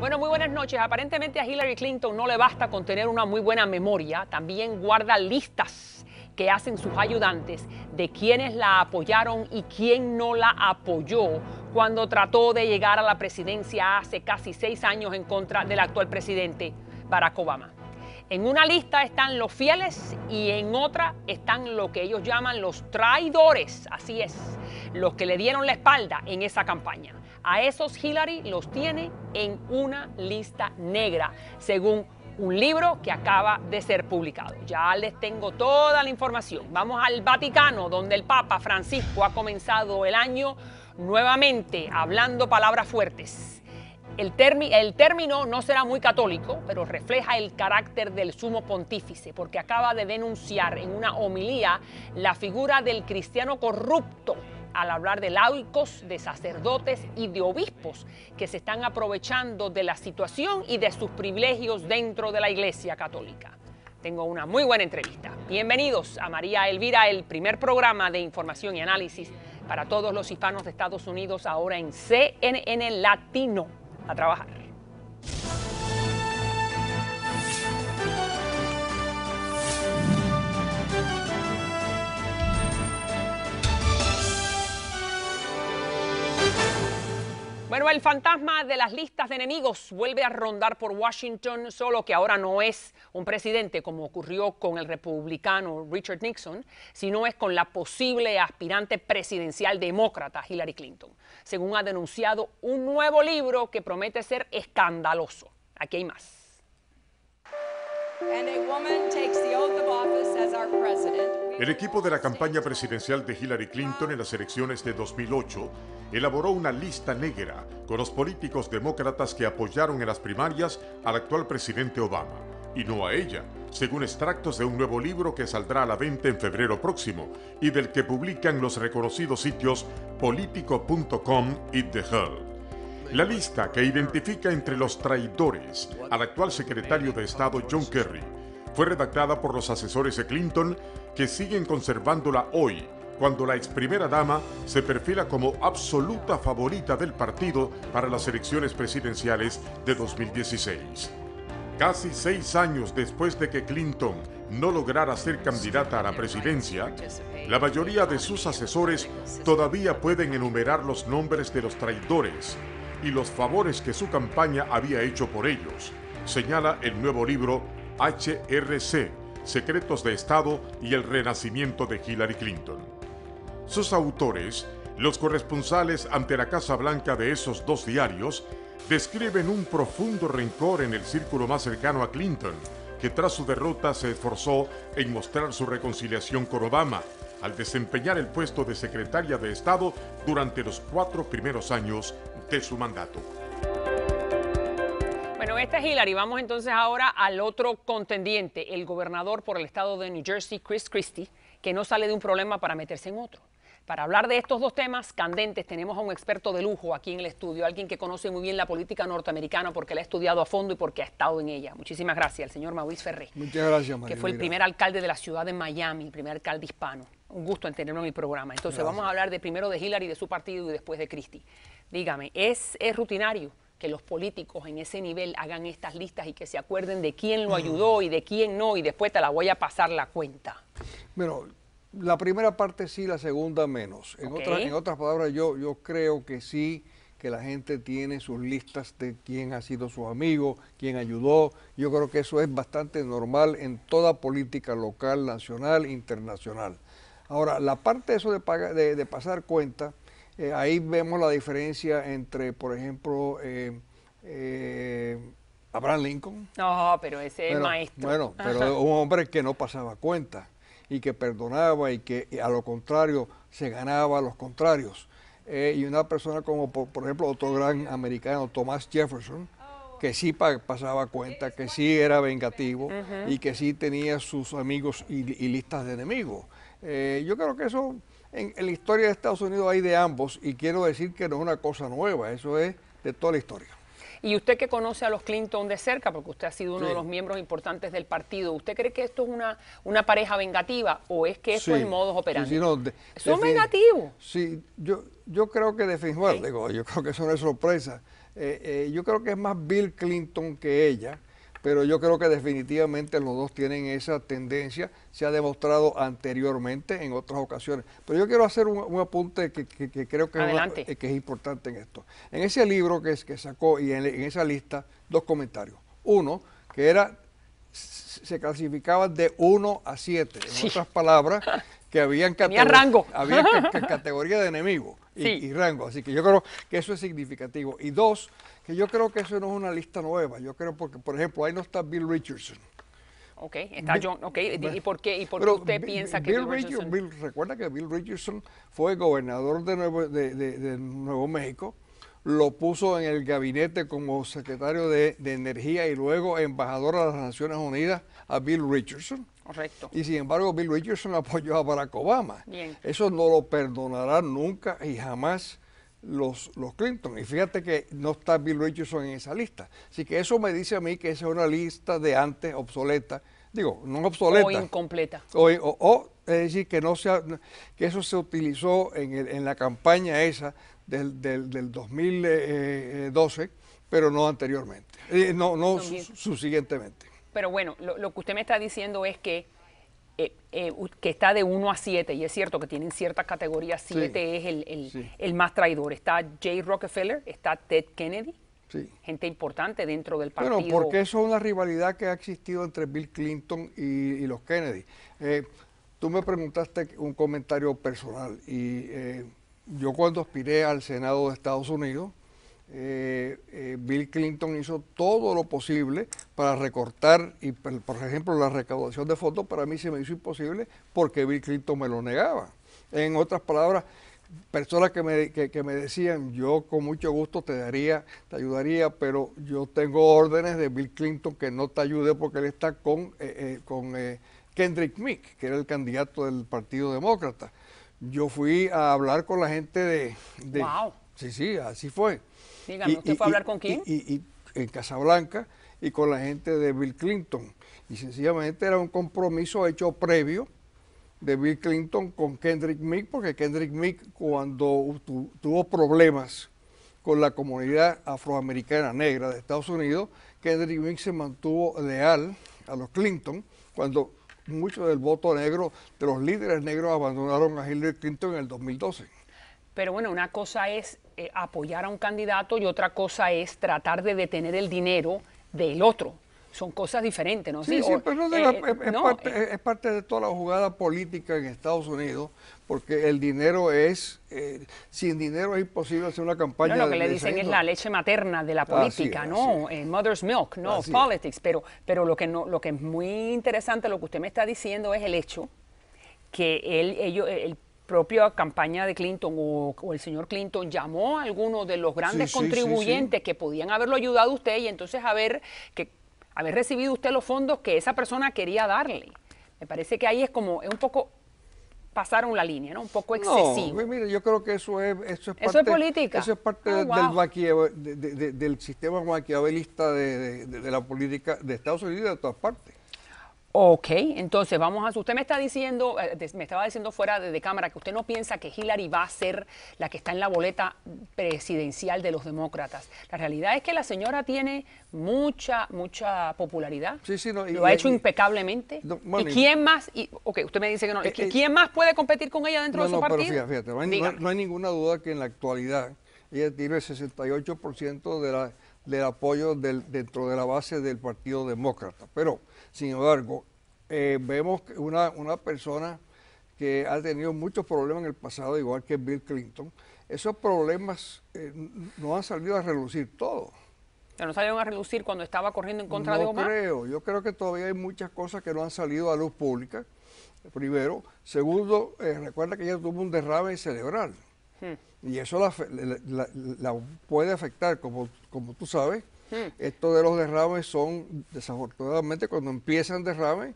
Bueno, muy buenas noches. Aparentemente a Hillary Clinton no le basta con tener una muy buena memoria, también guarda listas que hacen sus ayudantes de quienes la apoyaron y quién no la apoyó cuando trató de llegar a la presidencia hace casi seis años en contra del actual presidente Barack Obama. En una lista están los fieles y en otra están lo que ellos llaman los traidores, así es, los que le dieron la espalda en esa campaña. A esos Hillary los tiene en una lista negra, según un libro que acaba de ser publicado. Ya les tengo toda la información. Vamos al Vaticano, donde el Papa Francisco ha comenzado el año nuevamente hablando palabras fuertes el, término no será muy católico, pero refleja el carácter del sumo pontífice, porque acaba de denunciar en una homilía la figura del cristiano corrupto al hablar de laicos, de sacerdotes y de obispos que se están aprovechando de la situación y de sus privilegios dentro de la Iglesia Católica. Tengo una muy buena entrevista. Bienvenidos a María Elvira, el primer programa de información y análisis para todos los hispanos de Estados Unidos ahora en CNN Latino a trabajar. el fantasma de las listas de enemigos vuelve a rondar por Washington, solo que ahora no es un presidente como ocurrió con el republicano Richard Nixon, sino es con la posible aspirante presidencial demócrata Hillary Clinton, según ha denunciado un nuevo libro que promete ser escandaloso. Aquí hay más. woman takes the oath of office as our president. El equipo de la campaña presidencial de Hillary Clinton en las elecciones de 2008 elaboró una lista negra con los políticos demócratas que apoyaron en las primarias al actual presidente Obama, y no a ella, según extractos de un nuevo libro que saldrá a la venta en febrero próximo y del que publican los reconocidos sitios politico.com y The Hill. La lista que identifica entre los traidores al actual secretario de Estado John Kerry, fue redactada por los asesores de Clinton que siguen conservándola hoy, cuando la ex primera dama se perfila como absoluta favorita del partido para las elecciones presidenciales de 2016. Casi seis años después de que Clinton no lograra ser candidata a la presidencia, la mayoría de sus asesores todavía pueden enumerar los nombres de los traidores y los favores que su campaña había hecho por ellos, señala el nuevo libro HRC, Secretos de Estado y el Renacimiento de Hillary Clinton. Sus autores, los corresponsales ante la Casa Blanca de esos dos diarios, describen un profundo rencor en el círculo más cercano a Clinton, que tras su derrota se esforzó en mostrar su reconciliación con Obama al desempeñar el puesto de secretaria de Estado durante los cuatro primeros años de su mandato. Bueno, esta es Hillary. Vamos entonces ahora al otro contendiente, el gobernador por el estado de New Jersey, Chris Christie, que no sale de un problema para meterse en otro. Para hablar de estos dos temas candentes, tenemos a un experto de lujo aquí en el estudio, alguien que conoce muy bien la política norteamericana porque la ha estudiado a fondo y porque ha estado en ella. Muchísimas gracias, el señor Mauricio Ferré. Muchas gracias, María. Que fue el primer alcalde de la ciudad de Miami, el primer alcalde hispano. Un gusto en tenerlo en el programa. Entonces, vamos a hablar de primero de Hillary, de su partido y después de Christie. Dígame, ¿es, es rutinario? que los políticos en ese nivel hagan estas listas y que se acuerden de quién lo ayudó y de quién no, y después te la voy a pasar la cuenta. Bueno, la primera parte sí, la segunda menos. En, en otras palabras, yo, yo creo que sí que la gente tiene sus listas de quién ha sido su amigo, quién ayudó. Yo creo que eso es bastante normal en toda política local, nacional, internacional. Ahora, la parte de eso de, pagar, de, de pasar cuenta, eh, ahí vemos la diferencia entre, por ejemplo, eh, eh, Abraham Lincoln. No, pero ese bueno, maestro. Bueno, pero un hombre que no pasaba cuenta y que perdonaba y que a lo contrario se ganaba a los contrarios. y una persona como, por, ejemplo, otro gran americano, Thomas Jefferson, que sí pasaba cuenta, que sí era vengativo y que sí tenía sus amigos y, listas de enemigos. yo creo que eso en, la historia de Estados Unidos hay de ambos y quiero decir que no es una cosa nueva, eso es de toda la historia. Y usted que conoce a los Clinton de cerca, porque usted ha sido uno de los miembros importantes del partido, ¿usted cree que esto es una, una pareja vengativa o es que eso es modos operandi? ¿Son vengativos? Sí, yo, yo creo que de bueno, digo, yo creo que eso no es sorpresa. Eh, eh, yo creo que es más Bill Clinton que ella pero yo creo que definitivamente los dos tienen esa tendencia, se ha demostrado anteriormente en otras ocasiones. Pero yo quiero hacer un, apunte que, creo eh, que, es, importante en esto. En ese libro que, que sacó y en, esa lista, dos comentarios. Uno, que era se clasificaba de 1 a 7, en otras palabras, que habían, rango. categoría de enemigos y, rango. Así que yo creo que eso es significativo. Y dos, que yo creo que eso no es una lista nueva. Yo creo porque, por ejemplo, ahí no está Bill Richardson. Ok, está John, ¿y por qué, y por usted piensa que Bill, Richardson? recuerda que Bill Richardson fue gobernador de Nuevo, de, Nuevo México, lo puso en el gabinete como secretario de, de, Energía y luego embajador a las Naciones Unidas a Bill Richardson. Correcto. Y sin embargo, Bill Richardson apoyó a Barack Obama. Eso no lo perdonará nunca y jamás los, los Clinton. Y fíjate que no está Bill Richardson en esa lista. Así que eso me dice a mí que esa es una lista de antes obsoleta. Digo, no obsoleta. O incompleta. O, es decir, que, no sea, que eso se utilizó en, el, en la campaña esa del, del, 2012, eh, eh, pero no anteriormente, eh, no, no subsiguientemente. Pero bueno, lo, lo que usted me está diciendo es que eh, eh, que está de 1 a 7, y es cierto que tienen ciertas categorías, 7 es el, el, más traidor. Está Jay Rockefeller, está Ted Kennedy, gente importante dentro del partido. Bueno, porque eso es una rivalidad que ha existido entre Bill Clinton y, los Kennedy. Eh, tú me preguntaste un comentario personal, y yo cuando aspiré al Senado de Estados Unidos, eh, eh, Bill Clinton hizo todo lo posible para recortar y por ejemplo la recaudación de fondos para mí se me hizo imposible porque Bill Clinton me lo negaba. En otras palabras, personas que me, que, me decían, yo con mucho gusto te daría, te ayudaría, pero yo tengo órdenes de Bill Clinton que no te ayude porque él está con, eh, eh, con Kendrick Meek, que era el candidato del Partido Demócrata. Yo fui a hablar con la gente de, de Sí, sí, así fue. Dígame, ¿usted fue a hablar con quién? Y, en Casablanca y con la gente de Bill Clinton. Y sencillamente era un compromiso hecho previo de Bill Clinton con Kendrick Meek, porque Kendrick Meek cuando tuvo problemas con la comunidad afroamericana negra de Estados Unidos, Kendrick Mick se mantuvo leal a los Clinton cuando mucho del voto negro de los líderes negros abandonaron a Hillary Clinton en el 2012. Pero bueno, una cosa es eh, apoyar a un candidato y otra cosa es tratar de detener el dinero del otro. Son cosas diferentes, ¿no? Sí, sí, pero eh, eh, es, parte, de toda la jugada política en Estados Unidos, porque el dinero es, sin dinero es imposible hacer una campaña. No, lo que le dicen es la leche materna de la política, ¿no? mother's milk, no, politics. Pero, pero lo, que no, lo que es muy interesante, lo que usted me está diciendo es el hecho que él, ellos, el propia campaña de Clinton o, el señor Clinton llamó a algunos de los grandes contribuyentes que podían haberlo ayudado a usted y entonces haber, que, haber recibido usted los fondos que esa persona quería darle. Me parece que ahí es como, es un poco pasaron la línea, ¿no? Un poco excesivo. yo creo que eso es, parte, del, del sistema maquiavelista de, la política de Estados Unidos y de todas partes. Ok, entonces vamos a. Usted me está diciendo, eh, me estaba diciendo fuera de, cámara que usted no piensa que Hillary va a ser la que está en la boleta presidencial de los demócratas. La realidad es que la señora tiene mucha, mucha popularidad. Sí, sí, Lo ha hecho impecablemente. ¿Y quién más? Y, usted me dice que no. Eh, eh, ¿Quién más puede competir con ella dentro de su partido? Pero fíjate, no hay ninguna duda que en la actualidad ella tiene el 68% de la del apoyo del, dentro de la base del Partido Demócrata. Pero, sin embargo, eh, vemos una, una persona que ha tenido muchos problemas en el pasado, igual que Bill Clinton, esos problemas eh, no han salido a relucir todo. no salieron a relucir cuando estaba corriendo en contra de Obama. creo, yo creo que todavía hay muchas cosas que no han salido a luz pública, primero. Segundo, eh, recuerda que ella tuvo un derrame cerebral. Y eso la, puede afectar, como, como tú sabes. Hmm. Esto de los derrames son, desafortunadamente, cuando empiezan derrames,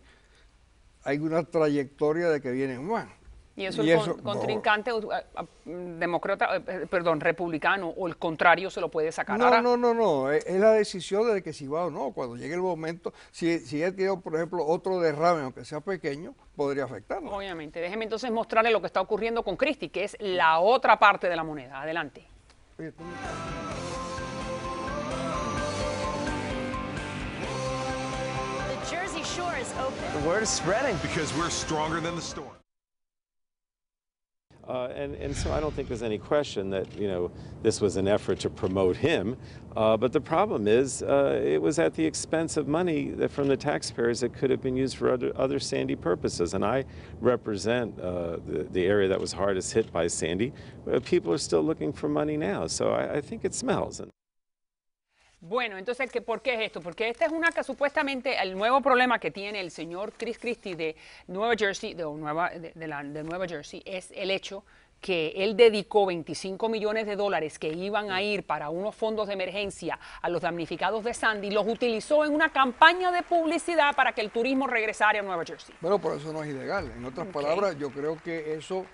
hay una trayectoria de que vienen más. Y eso el contrincante demócrata, eh, eh, perdón, republicano o el contrario se lo puede sacar. No, no, no, no. Eh, es, la decisión de que si va o no. Cuando llegue el momento, si, si él tiene, por ejemplo, otro derrame, aunque sea pequeño, podría afectarlo. Obviamente. Déjeme entonces mostrarle lo que está ocurriendo con Christie, que es la otra parte de la moneda. Adelante. The word spreading. Because we're stronger than the storm. Uh, and, and so I don't think there's any question that, you know, this was an effort to promote him. Uh, but the problem is uh, it was at the expense of money that, from the taxpayers that could have been used for other, other Sandy purposes. And I represent uh, the, the, area that was hardest hit by Sandy. Uh, people are still looking for money now. So I, I think it smells. Bueno, entonces, ¿qué, ¿por qué es esto? Porque esta es una que supuestamente el nuevo problema que tiene el señor Chris Christie de Nueva Jersey, de, Nueva, de, Nueva Jersey, es el hecho que él dedicó 25 millones de dólares que iban a ir para unos fondos de emergencia a los damnificados de Sandy, los utilizó en una campaña de publicidad para que el turismo regresara a Nueva Jersey. Bueno, pero eso no es ilegal. En otras palabras, yo creo que eso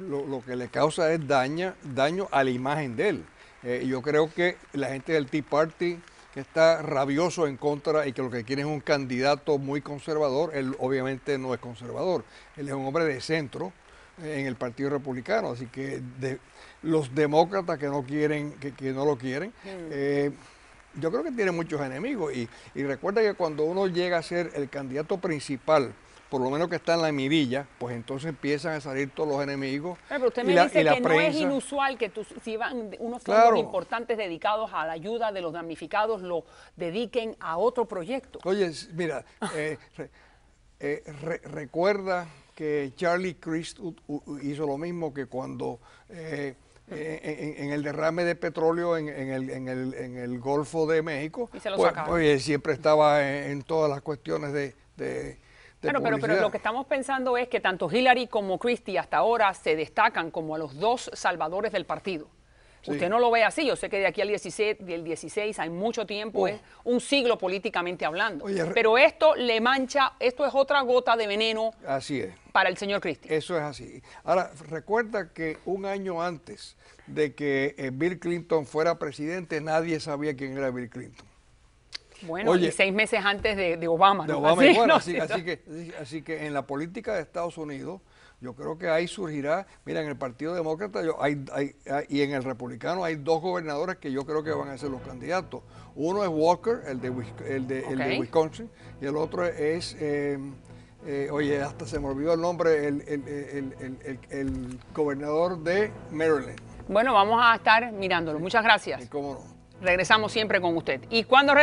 lo, lo, que le causa es daña, daño a la imagen de él. Eh, yo creo que la gente del Tea Party que está rabioso en contra y que lo que quiere es un candidato muy conservador. Él obviamente no es conservador, él es un hombre de centro eh, en el Partido Republicano, así que de, los demócratas que no quieren, que, no lo quieren, hmm. eh, yo creo que tiene muchos enemigos y, y recuerda que cuando uno llega a ser el candidato principal por lo menos que está en la mirilla, pues entonces empiezan a salir todos los enemigos. Ah, pero usted me dice que no es inusual que si van unos fondos importantes dedicados a la ayuda de los damnificados lo dediquen a otro proyecto. Oye, mira, eh, eh, recuerda que Charlie Crist hizo lo mismo que cuando eh, en, el derrame de petróleo en, en el, el, el, Golfo de México. Y se lo pues, siempre estaba en, todas las cuestiones de este, bueno, pero, pero, lo que estamos pensando es que tanto Hillary como Christie hasta ahora se destacan como a los dos salvadores del partido. Usted no lo ve así, yo sé que de aquí al 16, del 16 hay mucho tiempo, es un siglo políticamente hablando. pero esto le mancha, esto es otra gota de veneno así para el señor Christie. Eso es así. Ahora, recuerda que un año antes de que eh, Bill Clinton fuera presidente, nadie sabía quién era Bill Clinton. Bueno, Oye, seis meses antes de, Obama. así, así, que, en la política de Estados Unidos, yo creo que ahí surgirá, mira, en el Partido Demócrata yo, hay, y en el Republicano hay dos gobernadores que yo creo que van a ser los candidatos. Uno es Walker, el de, Wisconsin, y el otro es... Em, eh, oye, hasta se me olvidó el nombre, el, gobernador de Maryland. Bueno, vamos a estar mirándolo. Muchas gracias. Y cómo no. Regresamos siempre con usted. Y cuando